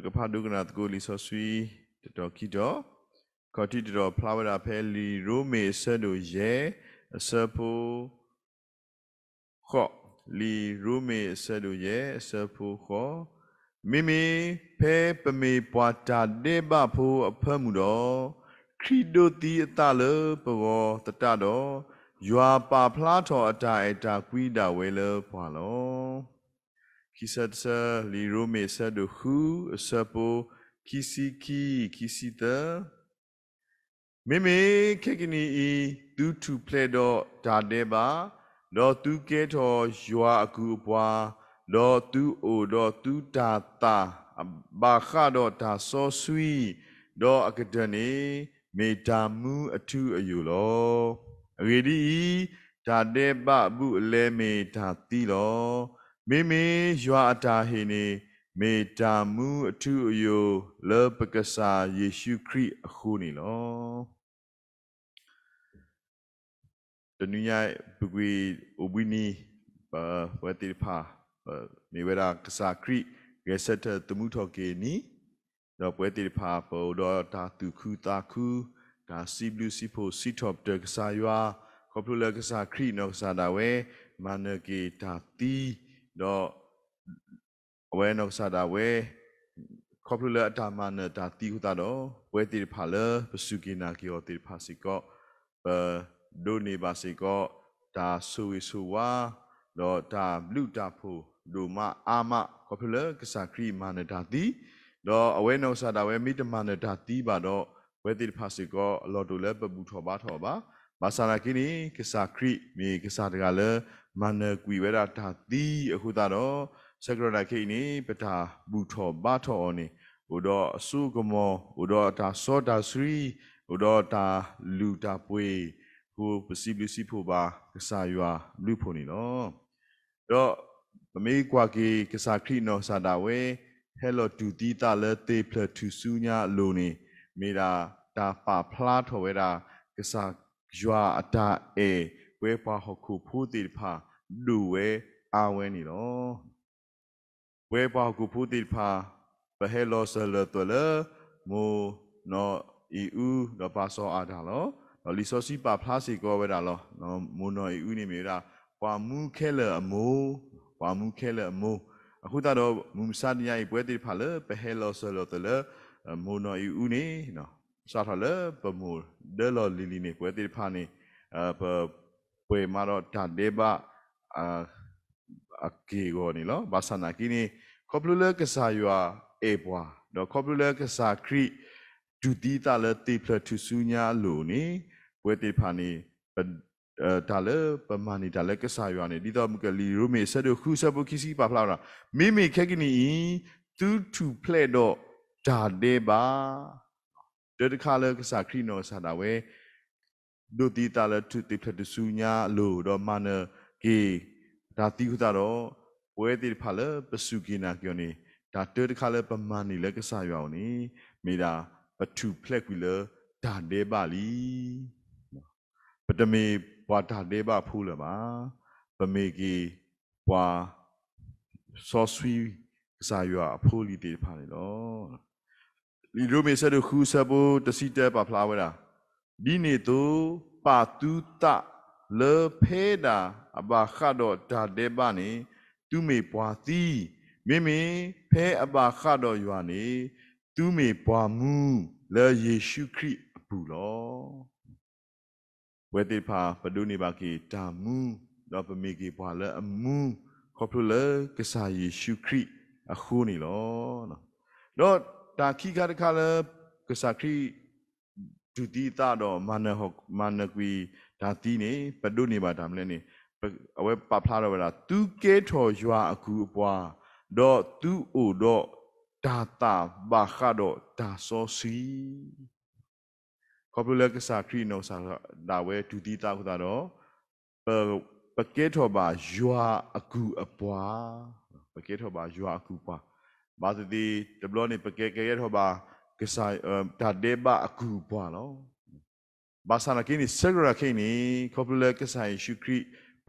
ဘကဖဒုကနာတကိုလီဆောဆွီတတော်ကီတော်ကော်တီတတော်ဖလာဝဒါဖဲလီရိုမေဆဲတို့ရဲအဆပူခော့လီရိုမေဆဲတို့ရဲအဆပူခော့မိမိဖဲပမေပွာတာတေဘဖို့အဖတ်မှုတော်ခရီတိုတီအတလပဂောတတတော်ရွာပါဖလားတော်အတာအတာကွီတာဝဲလဘွာလော kisatsa lirome sadohu sapo kisiki kisita meme kekini i du tu ple do da de ba do tu ke tho ywa aku bwa do tu o do tu ta ta ba kha do da so sui do akadani me da mu athu ayu lo အဂေဒီဒါတေပပုအလဲမေဒါတိလောမေမေရွာအတာဟိနေမေတာမူအထုအယိုလောပက္ကဆာယေရှုခရစ်အခုနေလောတနည်းရပကွေအဝိနီပါဝတိဖာမေဝရာကဆာခရစ်ရေဆက်တမှုထော်ကေနီတော့ပွဲတိဖာပေါ်တော့တာသူခုတာခုဒါစီဘလူးစီဖိုစီတော့တကဆာယွာခေါပလူလကဆာခရစ်နော်ဆာဒါဝဲမနကေတာတီတော့အဝဲနောက်စားတာဝဲခေါပလူလအတာမနတာတီဟုတာတော့ဝဲတီဖာလပစုကိနာကီယောတီဖာစီကောဘဒိုနေပါစီကောဒါဆူဝီဆူဝါတော့ဒါလူတာဖိုဒိုမအာမခေါပလူလကစာခရီမနတာတီတော့အဝဲနောက်စားတာဝဲမိတမနတာတီပါတော့ဝဲတီဖာစီကောအလော်တိုလဲပပူထော်ပါထော်ပါဘာသာနာကိနီကစာခရီမေကစာတကလည်းမာနကွီဝဲတာဒါသီအခုသာတော့စကရတာခိနေပတာဘူထောပါထောနေဟိုတော့အစုကမောဟိုတော့ဒါစောတာစရီဟိုတော့ဒါလူတာပွေဟိုပစီပစီဖို့ပါကစားရွာလူဖို့နေနော်အဲ့တော့မမေးကွာကေကစားခရိနော်စာတာဝဲဟဲလိုဒူတီတာလဲတေဖလတူဆူညာလိုနေမေတာဒါပါဖလားထော်ဝဲတာကစားရွာအတာအေဝဲပါဟခုဖူးတိဖာလူဝဲအာဝဲနေလောဝဲပါကူဖူတိဖာဘဟဲလောဆလတလမိုနောဤဥတော့ပါစောအားတာလောလီစောစီပါဖလားစီကောဝဲတာလောမိုနောဤဥနေမြေတာဝါမူခဲလအမိုးဝါမူခဲလအမိုးအခုတော့မူမစာညာဤပွဲတိဖာလဘဟဲလောဆလတလမိုနောဤဥနေနော်စာထလပမူဒဲလောလီလီနေပွဲတိဖာနေအပပွဲမှာတော့တတေဘအကေကိုနီလောဘာဆနာကီနီခေါပလူလကဆာယွာအေဘွာတော့ခေါပလူလကဆာခရီဒူတီတာလတေဖလတူဆူညာလိုနီဘွေတေဖာနီဒါလည်းပမာဏီဒါလည်းကစားရွာနေဒီတော့မကလီရူမေဆက်တို့ခုဆက်ဖို့ခီစီပါဖလာတာမိမိခက်ကနီတူတူဖလက်တော့ဒါတဲ့ပါဒတခါလည်းကစားခရီနောဆာတာဝဲဒုတိတာလည်းတူတိဖလက်တူဆူညာလို့တော့မနာကေဒါတိခုတာတော့ဝဲတိဖာလပစုကေနာကျော်နေဒါတေတခါလပမန်နေလက်ကဆာရောင်နေမိတာ ပထုဖလက်ကွီလဒါဒေပါလီ ပတမေဘွာဒါဒေပါဖူးလပါပမေကီဘွာစောဆွီဆာရောအဖိုးလီတေဖာနေလောလီလိုမေဆတ်တို့ခူးဆဘိုးတစီတဲပါဖလာဝဲတာဒီနေတော့ပါတူတာလေဖေတာအပါခတော့ဒါတဲ့ပါနေသူမေပွားသီးမိမိဖဲအပါခတော့ယွာနေသူမေပွားမူလေယေရှုခရစ်အပူလောဝေတိဖာပဒုနေပါကေဒါမူတော့ပမေကေပွားလေအမူခေါ်ပလေကစားယေရှုခရစ်အခုနေလောနော်တော့တာခိကတခါလေကစားခရစ်ဒုတိယတော့မနဟမနကွီဒါတီးနေဘတုနေပါဒါမလဲနေအဝဲပဖလာတော့ဗလားသူကဲထော်ရွာအကူအပွားတော့သူ့အိုတော့ဒါတာဘာခါတော့ဒါစောစီကောပလကစာခရီနိုစာဒါဝဲဒူတီတာခုတာတော့ပကဲထော်ပါရွာအကူအပွားပကဲထော်ပါရွာအကူပွားဘာသတိဒဘလောနေပကဲကဲထော်ပါကစာဒါဒေဘာအကူပွားနော်바사나케니세그라케니코플레케사이슈크리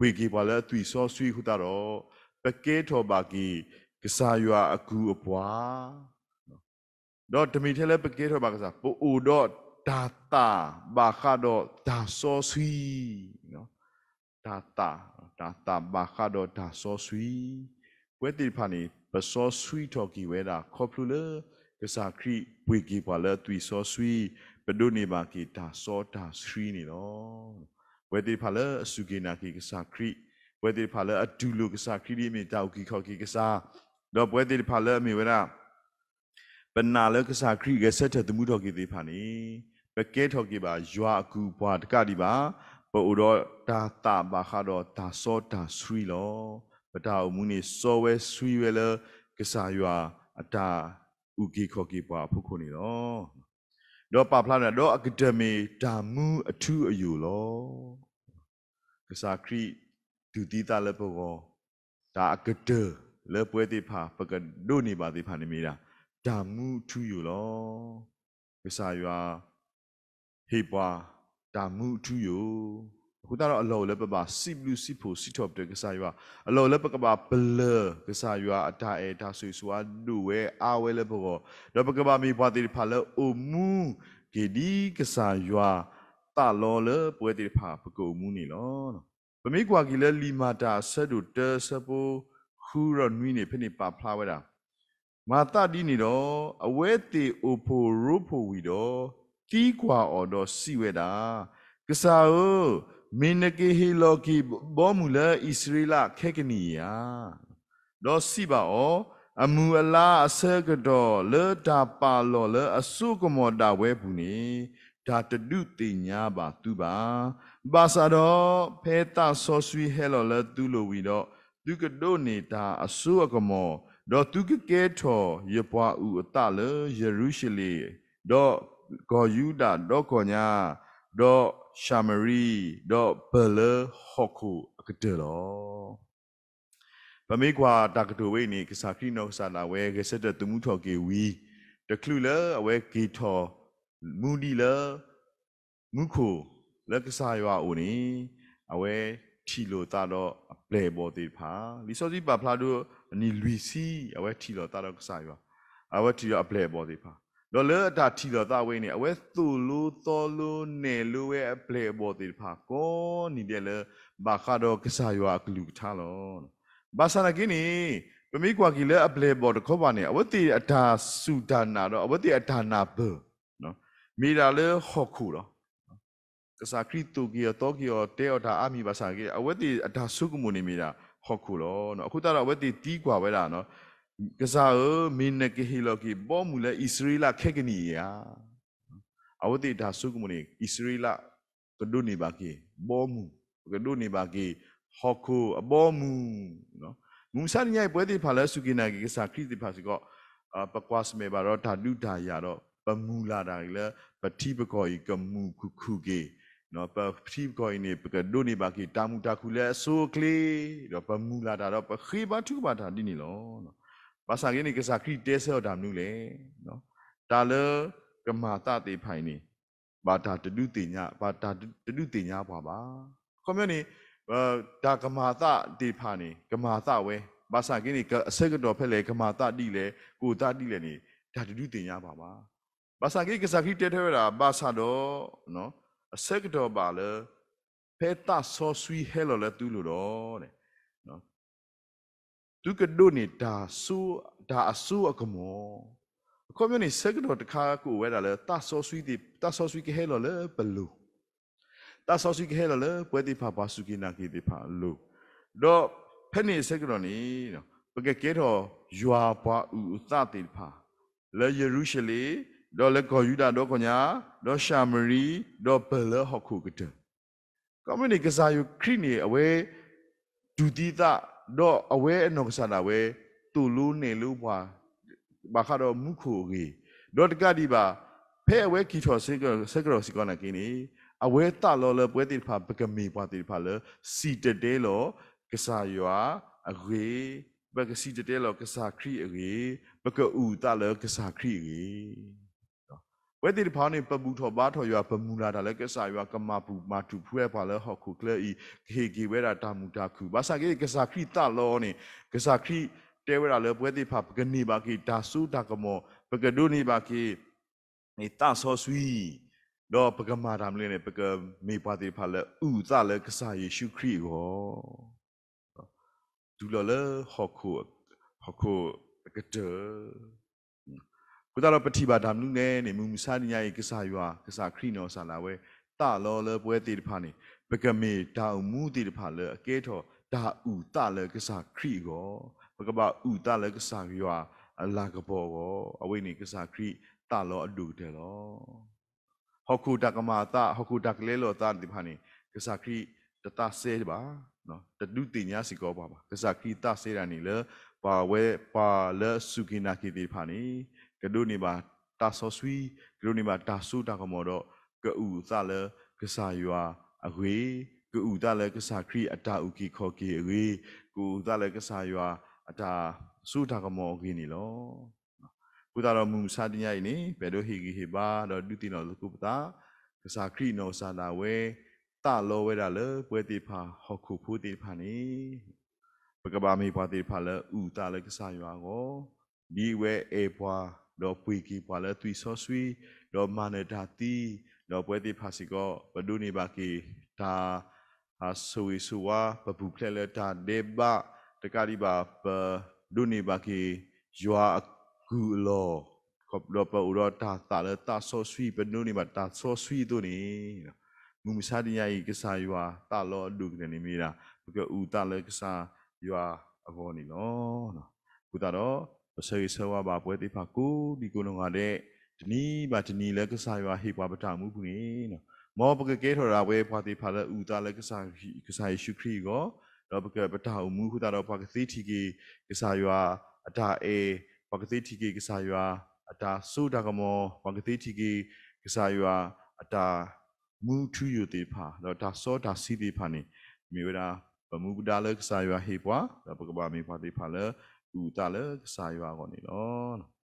베게발라트위소스위후다로베케토바기그사유아아구어보아너드미텔레베케토바그사보우도다타바카도다소스위너다타다타바카도다소스위웨티파니버소스위토기웨다코플레그사크리베게발라트위소스위ပဒုနေပါကိတာစောတာစရီနေတော့ဝေတိဖာလအစုကေနာကိကစာခရိဝေတိဖာလအဒူလုကစာခရိဒီမီတောက်ကိခောကိကစာတော့ဝေတိဖာလအမီဝရပနာလကစာခရိကဆက်တဲ့သမှုတော်ကိသေးဖာနေပကဲထော်ကိပါယွာအကူဘွာတကတိပါပို့တော့ဒါတာဘာခါတော့ဒါစောတာစရီလောပတာအမှုနေစောဝဲစရီဝဲလကစာယွာအတာဥကိခောကိပါဖုခုနေတော့တော့ပါဖလာနဲ့တော့အကဒမီဒါမူအထူးအယူလောကစားခရီဒုတိယလည်းပေါ်ကောဒါအကဒလေပွဲတိဖာပကဒိုနေပါတိဖာနေမီတာဒါမူထူးယူလောကစားရွာဟေပွာဒါမူထူးယူအခုတော့အလောလည်းပပစီဘလူးစီဖိုစီတော့တဲ့ကစားရွာအလောလည်းပကပဘလကစားရွာအတာအဲဒါဆွေဆွာလူဝဲအာဝဲလည်းဘောတော့ပကပမေဘွားတိဖာလည်းအမူဂေဒီကစားရွာတာလောလည်းပွဲတိဖာပကုံမူနေလောနော်ပမေကွာကီလည်းလီမာတာဆက်တို့တဆပိုခူရနွိနေဖိနေပါဖလာဝဲတာမာတာဒီနေတော့အဝဲတိအိုဖိုရူဖိုဝီတော့တီးကွာအော်တော့စီဝဲတာကစားဟုတ်မင်းကေဟီလောကီဘောမူလာဣစရိလခဲကနီယာတော့စီပါဩအမူအလားအစကတော်လေတာပါလောလေအစုကမောတာဝဲဘူးနေဒါတတုတင်ညာပါသူပါဘာသာတော်ဖဲတာဆောဆွီဟဲလောလေသူလိုဝီတော့သူကတို့နေတာအစုအကမောတော့သူကကဲထော်ယပွားဥအတလေယေရုရှလေတော့ဂော်ယူဒာတော့ကောညာတော့ရှာမရီဒေါဘလဟခုအကတေလောပမေကွာတကတဝေနီကစာခိနောစာနာဝဲကစတဲ့တမှုထော်ကေဝီတကလူလအဝဲဂေထော်မူဒီလမုခိုလက်ကစာရွာဦးနီအဝဲထီလိုတာတော့အပလေပေါ်သေးဖာလီစောစီပါဖလာတို့နီလူစီအဝဲထီလိုတာတော့ကစာရွာအဝဲထီရအပလေပေါ်သေးဖာလောလတာထီတော်သားဝဲနေအဝဲသူလူတော်လူနေလူဝဲအပလေဘောတိဖာကောနီတယ်လေဘာခါတော့ကစားရွာကလူထားလောဘာစနာကင်းနီပမိကွာကီလေအပလေဘောတခောပါနေအဝတိအဒါစုဒါနာတော့အဝတိအဒါနာဘနော်မိတာလေဟော့ခုတော့ကစားခရစ်တူကီယောတောကီယောတေယောတာအမီဘာစာကီအဝတိအဒါစုကမှုနေမိတာဟော့ခုလောနော်အခုတတော့အဝတိတီးကွာဝဲတာနော်ကစားအမင်းနကဟီလောကီဘောမူလဲဣသရေလခက်ကနီယာအဝတိဒါစုကမနီဣသရေလကဒုနေဘာကီဘောမူကဒုနေဘာကီဟောကိုအဘောမူနော်မူဆာညိုင်ပွဲတိဖာလဲစုကီနာကီကစားခရစ်တိဖာစီကောပကွာစမေဘာတော့ဓာတုဒါယာတော့ပမူလာတာလေပတိပကောဤကမူခုခုကေနော်ပတိပကောဤနေပကဒုနေဘာကီတာမူတာခုလဲအစိုးကလေးတော့ပမူလာတာတော့ပခေဘာထုဘာတာဒီနေလောနော်ဘာသာကင်းနေကစားခရီတဲဆဲတော့ဒါမျိုးလေနော်ဒါလကမာတတေဖိုင်နေဘာဒါတတုတင်ညဘာဒါတတုတင်ညဘွာပါကွန်မြူနီဒါကမာတတေဖာနေကမာတဝဲဘာသာကင်းနေအစက်တော်ဖက်လေကမာတတိလေကိုတတိလေနေဒါတတုတင်ညပါပါဘာသာကိကစားခရီတဲထဲရတာဘာသာတော့နော်အစက်တော်ပါလေဖဲတာဆောဆွီဟဲလိုလေတူလို့တော့တဲ့နော်သူကဒိုနေဒါဆူဒါအဆူအကမောအခုမျိုးနေစကတော့တခါကိုဝဲတာလဲတဆောဆွီဒီတဆောဆွီကဟဲလော်လဲဘလူတဆောဆွီကဟဲလော်လဲပွဲတိဖာပါစုကိနာကိတိဖာလူတော့ဖက်နေစကတော့နေနော်ပကကဲတော်ယွာပွားဥသတိဖာလဲယေရုရှလေတော့လဲကော်ယူဒာတော့ခညာတော့ရှာမရီတော့ဘလဟောက်ခုကတဲ့ကောမနီကစားယူခရစ်နေအဝဲဒူတီတာတော့အဝဲအနော်ကစားတာဝဲသူ့လူနေလူဘွာဘာခါတော့မူခိုကြီးတော့တကတိပါဖဲအဝဲကီထော်စိကစကရောစီကောနာကင်းနီအဝဲတလောလပွဲတိဖာပကမီပွားတိဖာလစီတတဲလောကစားရွာအဂေပကစီတတဲလောကစားခရီအဂေပကဥတလောကစားခရီအဂေဝဲတိဖာနေပပူထောပါထောရွာဗမူလာတာလဲကဆာရွာကမာပူမာတူဖွဲပါလဲဟော်ခုကလဲဤဂေဂေဝဲတာတာမူတာခုဘာစာကေကဆာခရိတလောနေကဆာခရိတဲဝဲတာလဲပွဲတိဖာပကနေပါကေဒါဆူတာကမောပကဒုနေပါကေနေတဆောဆွီတော့ပကမာတာမလဲနေပကမေပါတိဖာလဲဥဇလဲကဆာယေရှုခရစ်ကိုဒူလလဲဟော်ခုဟော်ခုကတဲ့ကုသတော်ပတိပါဒါမနုနဲ့နေမူမူစာညရဲ့ကစားရွာကစားခရီနောဆာလာဝဲတလောလပွဲတေတဖာနေပကမေဒါအမှုတေတဖာလအကဲထော်ဒါဥတလကစားခရီကောပကပဥတလကစားရွာအလာကဘောကောအဝိနေကစားခရီတလောအတူတယ်လောဟခုတကမာတဟခုတကလေလောတတေဖာနေကစားခရီတတဆဲပါနော်တတုတင်ညာစီကောပါပါကစားခရီတဆဲတာနေလပါဝဲပါလစုကိနာကိတေဖာနေကဒုနေပါတာဆောဆွီကဒုနေပါတာဆူတာကမောတော့ကအူသလကဆာယွာအဝေးကဥတလည်းကဆာခရီအတာဥကီခေါ်ကီအဝေးကုဥတလည်းကဆာယွာအတာစုတာကမောကီနီလောကုတာတော်မူစာတင်ရိုက်နေဘယ်လိုဟီကီဟေပါတော့ဒုတိနောကုပတာကဆာခရီနောစာနာဝဲတလောဝဲတာလေပွဲတိဖာဟောခုဖူတိဖာနေပကဘာမေပွားတိဖာလေဥတလည်းကဆာယွာကိုဒီဝဲအေပွားလောပွေကီပွာလသွီဆောဆွီလောမနဒာတီလောပွဲတိဖာစီကောဘဒုနေပါကီဒါဟာဆွေဆွာပပူဖလက်လက်ဒါဒေဘတကတိပါပဒုနေပါကီယွာဂူလောခပ်လောပူရတာတာလတာဆောဆွီပနုနေပါတာဆောဆွီတို့နေမူမစာဒီယာဤကစားယွာတာလောဒုကနေမိတာဘကဥတာလကစားယွာအဘောနေလောနော်ဘုတာတော့ပစေဆဝဘာပွဲတိဖာကိုဒီကုလုံကတဲ့ဒီနီဘာဒီနီလက်ကစားရွာဟေပွားပတာမှုဘူးနေနော်မောပကကဲထော်ရာဝဲဖွာတိဖာလက်ဥတာလက်ကစားကစားရှုခရီကိုတော့ပကပတာမှုခုတာတော့ပကသိတီကေကစားရွာအတာအေပကသိတီကေကစားရွာအတာစုတာကမောပကသိတီကေကစားရွာအတာမူထူယိုတိဖာတော့ဒါစောဒါစီတိဖာနေမြေဝရာပမူပဒါလက်စားရွာဟေပွားတော့ပကဘာမေဖွာတိဖာလက်ဥတာလကစာရွာကောနေလော